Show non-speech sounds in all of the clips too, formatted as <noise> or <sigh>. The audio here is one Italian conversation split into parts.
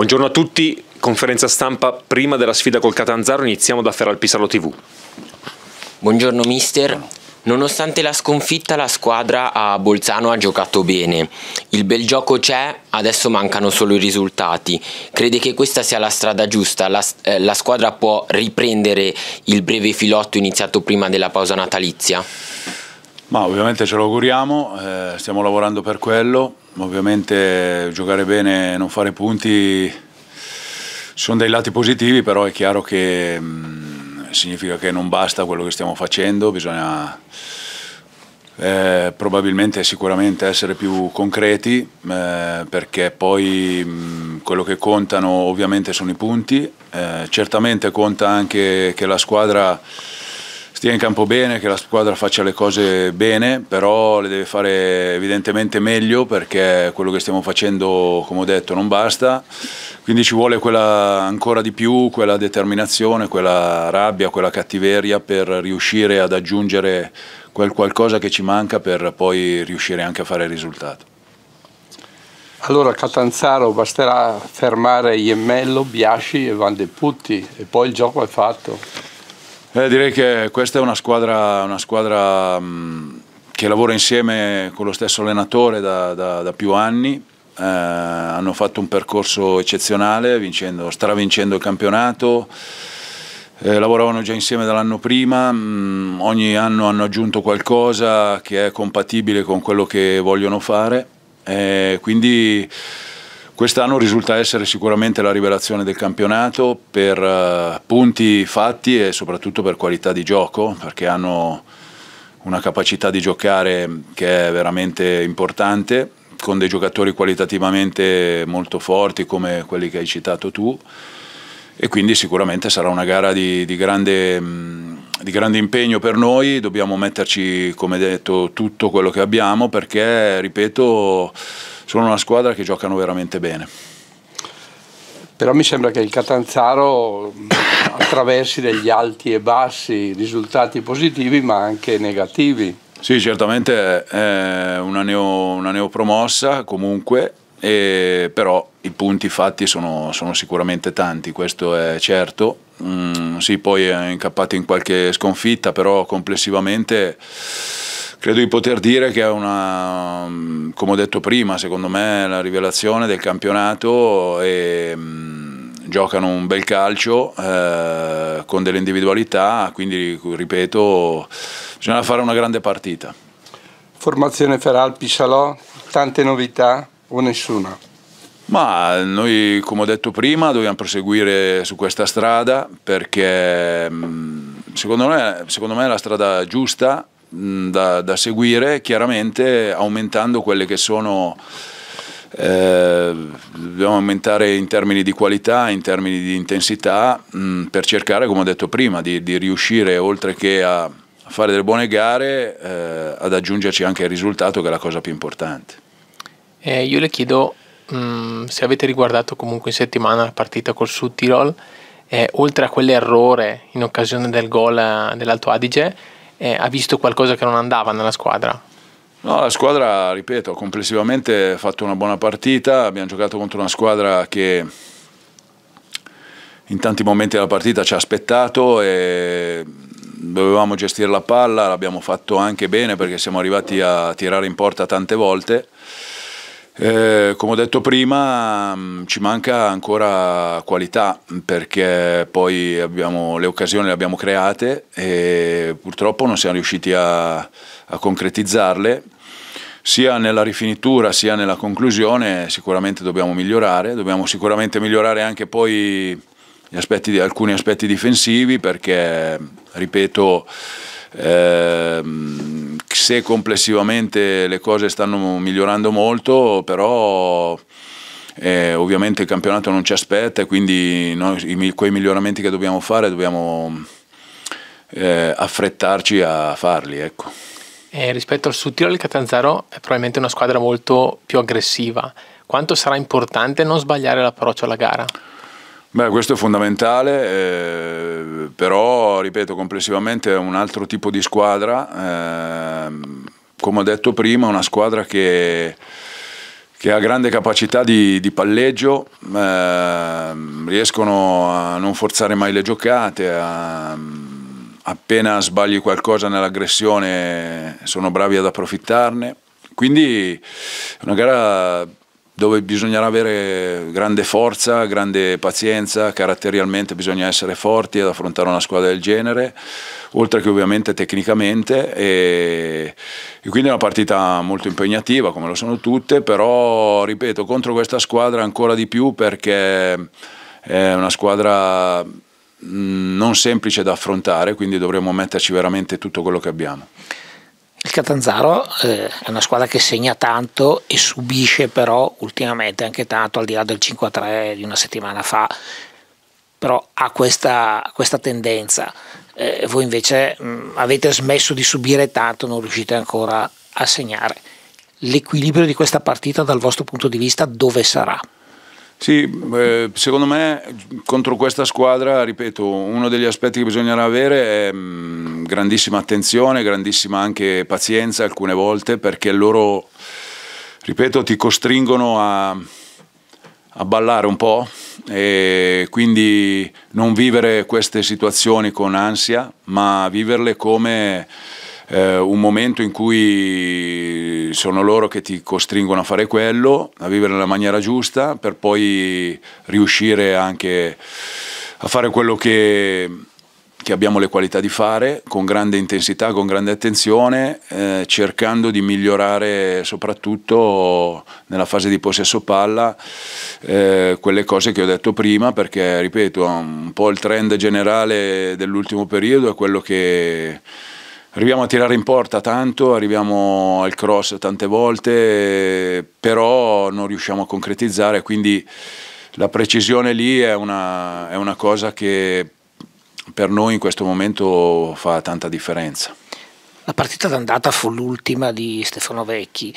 Buongiorno a tutti, conferenza stampa prima della sfida col Catanzaro, iniziamo da Feral Pisarro TV. Buongiorno mister, Nonostante la sconfitta la squadra a Bolzano ha giocato bene, il bel gioco c'è, adesso mancano solo i risultati. Crede che questa sia la strada giusta? La, eh, la, squadra può riprendere il breve filotto iniziato prima della pausa natalizia? Ma ovviamente ce lo auguriamo, eh, stiamo lavorando per quello, Ovviamente giocare bene e non fare punti sono dei lati positivi, però è chiaro che mh, significa che non basta quello che stiamo facendo, bisogna eh, probabilmente e sicuramente essere più concreti, eh, perché poi mh, quello che contano ovviamente sono i punti, eh, certamente conta anche che la squadra stia in campo bene, che la squadra faccia le cose bene, però le deve fare evidentemente meglio perché quello che stiamo facendo, come ho detto, non basta. Quindi ci vuole quella ancora di più, quella determinazione, quella rabbia, quella cattiveria per riuscire ad aggiungere quel qualcosa che ci manca per poi riuscire anche a fare il risultato. Allora Catanzaro basterà fermare Iemmello, Biasci e Van de Putti e poi il gioco è fatto. Eh, direi che questa è una squadra, una squadra mh, mm, che lavora insieme con lo stesso allenatore da, da, da più anni, eh, hanno fatto un percorso eccezionale, vincendo, stravincendo il campionato, eh, lavoravano già insieme dall'anno prima, mh, mm, ogni anno hanno aggiunto qualcosa che è compatibile con quello che vogliono fare, eh, quindi Quest'anno risulta essere sicuramente la rivelazione del campionato per eh, punti fatti e soprattutto per qualità di gioco, perché hanno una capacità di giocare che è veramente importante, con dei giocatori qualitativamente molto forti come quelli che hai citato tu e quindi sicuramente sarà una gara di, di, grande, di grande impegno per noi, dobbiamo metterci come detto tutto quello che abbiamo perché, ripeto, sono una squadra che giocano veramente bene. Però mi sembra che il Catanzaro <coughs> attraversi degli alti e bassi, risultati positivi ma anche negativi. Sì, certamente è una, neo, una neopromossa comunque, e, però i punti fatti sono, sono, sicuramente tanti, questo è certo. Mm, sì, poi è incappato in qualche sconfitta, però complessivamente Credo di poter dire che è una, mm, come ho detto prima, secondo me la rivelazione del campionato e mm, giocano un bel calcio eh, con delle individualità, quindi ripeto, bisogna fare una grande partita. Formazione Feral Salò, tante novità o nessuna? Ma noi, come ho detto prima, dobbiamo proseguire su questa strada perché mm, secondo me, secondo me è la strada giusta Mm, da, da seguire, chiaramente aumentando quelle che sono... Eh, dobbiamo aumentare in termini di qualità, in termini di intensità, mh, mm, per cercare, come ho detto prima, di, di, riuscire, oltre che a fare delle buone gare, eh, ad aggiungerci anche il risultato, che è la cosa più importante. Eh, io le chiedo mh, mm, se avete riguardato comunque in settimana la partita col Sud Tirol, eh, oltre a quell'errore in occasione del gol eh, dell'Alto Adige, eh, ha visto qualcosa che non andava nella squadra? No, la squadra, ripeto, complessivamente ha fatto una buona partita, abbiamo giocato contro una squadra che in tanti momenti della partita ci ha aspettato e dovevamo gestire la palla, l'abbiamo fatto anche bene perché siamo arrivati a tirare in porta tante volte. Eh, come ho detto prima mm, ci manca ancora qualità perché poi abbiamo, le occasioni le abbiamo create e purtroppo non siamo riusciti a, a concretizzarle sia nella rifinitura sia nella conclusione sicuramente dobbiamo migliorare, dobbiamo sicuramente migliorare anche poi aspetti, alcuni aspetti difensivi perché ripeto eh, se complessivamente le cose stanno migliorando molto, però eh, ovviamente il campionato non ci aspetta e quindi noi, quei miglioramenti che dobbiamo fare dobbiamo eh, affrettarci a farli. Ecco. Eh, rispetto al Sudtirol, il Catanzaro è probabilmente una squadra molto più aggressiva. Quanto sarà importante non sbagliare l'approccio alla gara? Beh, questo è fondamentale, eh, però ripeto, complessivamente è un altro tipo di squadra, eh, come ho detto prima, una squadra che, che ha grande capacità di, di palleggio, eh, riescono a non forzare mai le giocate, a, appena sbagli qualcosa nell'aggressione sono bravi ad approfittarne, quindi è una gara dove bisognerà avere grande forza, grande pazienza, caratterialmente bisogna essere forti ad affrontare una squadra del genere, oltre che ovviamente tecnicamente. E, e quindi è una partita molto impegnativa, come lo sono tutte, però ripeto, contro questa squadra ancora di più perché è una squadra mm, non semplice da affrontare, quindi dovremo metterci veramente tutto quello che abbiamo. Il Catanzaro eh, è una squadra che segna tanto e subisce però ultimamente anche tanto, al di là del 5-3 di una settimana fa, però ha questa, questa tendenza. Eh, voi invece mh, mm, avete smesso di subire tanto, non riuscite ancora a segnare. L'equilibrio di questa partita dal vostro punto di vista dove sarà? Sì, eh, secondo me contro questa squadra, ripeto, uno degli aspetti che bisognerà avere è mm, grandissima attenzione, grandissima anche pazienza alcune volte perché loro, ripeto, ti costringono a, a ballare un po' e quindi non vivere queste situazioni con ansia, ma viverle come eh, un momento in cui sono loro che ti costringono a fare quello, a vivere nella maniera giusta, per poi riuscire anche a fare quello che, che abbiamo le qualità di fare con grande intensità, con grande attenzione, eh, cercando di migliorare soprattutto nella fase di possesso palla eh, quelle cose che ho detto prima, perché ripeto, un po' il trend generale dell'ultimo periodo è quello che Arriviamo a tirare in porta tanto, arriviamo al cross tante volte, però non riusciamo a concretizzare, quindi la precisione lì è una, è una cosa che per noi in questo momento fa tanta differenza. La partita d'andata fu l'ultima di Stefano Vecchi.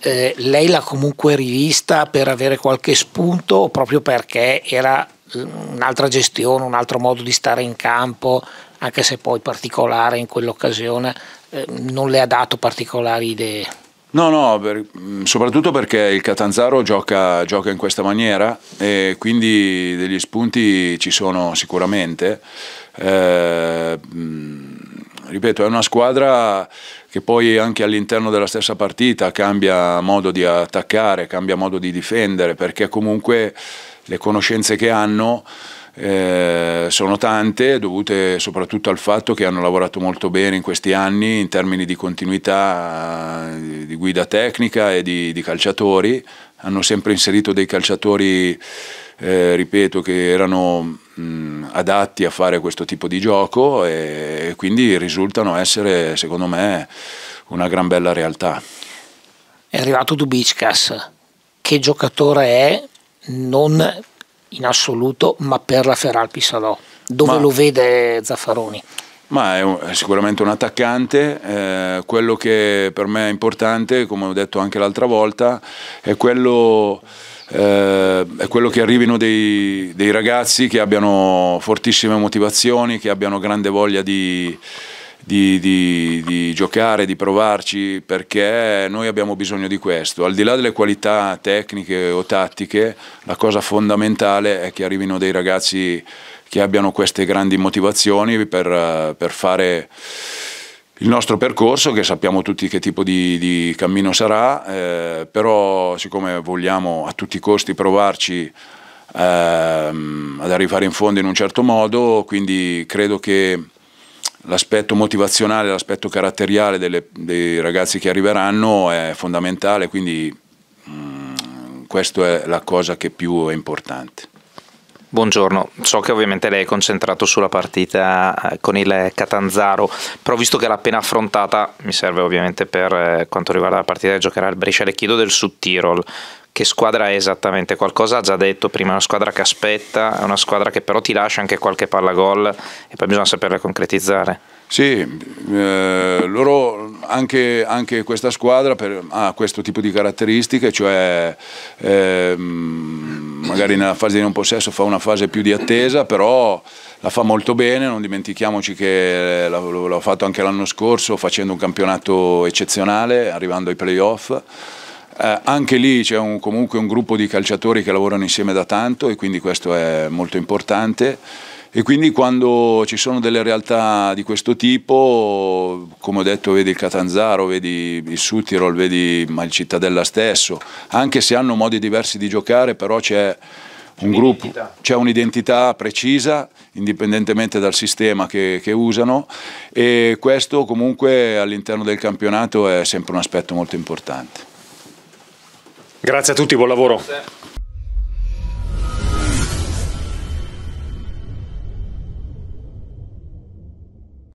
Eh, lei l'ha comunque rivista per avere qualche spunto o proprio perché era eh, un'altra gestione, un altro modo di stare in campo, anche se poi particolare in quell'occasione eh, non le ha dato particolari idee. No, no, per, mm, soprattutto perché il Catanzaro gioca, gioca in questa maniera e quindi degli spunti ci sono sicuramente. Eh, mm, ripeto, è una squadra che poi anche all'interno della stessa partita cambia modo di attaccare, cambia modo di difendere, perché comunque le conoscenze che hanno eh, sono tante, dovute soprattutto al fatto che hanno lavorato molto bene in questi anni in termini di continuità eh, di guida tecnica e di, di calciatori, hanno sempre inserito dei calciatori, eh, ripeto, che erano mh, mm, adatti a fare questo tipo di gioco e, e quindi risultano essere, secondo me, una gran bella realtà. È arrivato Dubickas, che giocatore è? Non in assoluto, ma per la Feralpi Salò. Dove ma, lo vede Zaffaroni? Ma è, un, è sicuramente un attaccante, eh, quello che per me è importante, come ho detto anche l'altra volta, è quello... Eh, è quello che arrivino dei, dei ragazzi che abbiano fortissime motivazioni, che abbiano grande voglia di, di, di, di, giocare, di provarci, perché noi abbiamo bisogno di questo. Al di là delle qualità tecniche o tattiche, la cosa fondamentale è che arrivino dei ragazzi che abbiano queste grandi motivazioni per, per fare il nostro percorso, che sappiamo tutti che tipo di, di cammino sarà, eh, però siccome vogliamo a tutti i costi provarci ehm, ad arrivare in fondo in un certo modo, quindi credo che l'aspetto motivazionale, l'aspetto caratteriale delle, dei ragazzi che arriveranno è fondamentale, quindi mh, mm, questa è la cosa che più è importante. Buongiorno, so che ovviamente lei è concentrato sulla partita eh, con il Catanzaro, però visto che l'ha appena affrontata, mi serve ovviamente per eh, quanto riguarda la partita che giocherà il Brescia le chiedo del Sud Tirol che squadra è esattamente? Qualcosa ha già detto prima, è una squadra che aspetta, è una squadra che però ti lascia anche qualche palla gol e poi bisogna saperla concretizzare. Sì, eh, loro anche, anche, questa squadra per, ha questo tipo di caratteristiche, cioè eh, magari nella fase di non possesso fa una fase più di attesa, però la fa molto bene, non dimentichiamoci che l'ha fatto anche l'anno scorso facendo un campionato eccezionale, arrivando ai playoff eh, anche lì c'è un, comunque un gruppo di calciatori che lavorano insieme da tanto e quindi questo è molto importante. E quindi quando ci sono delle realtà di questo tipo, come ho detto, vedi il Catanzaro, vedi il Sutirol, vedi il Cittadella stesso, anche se hanno modi diversi di giocare, però c'è un gruppo, c'è un'identità precisa, indipendentemente dal sistema che, che usano, e questo comunque all'interno del campionato è sempre un aspetto molto importante. Grazie a tutti, buon lavoro.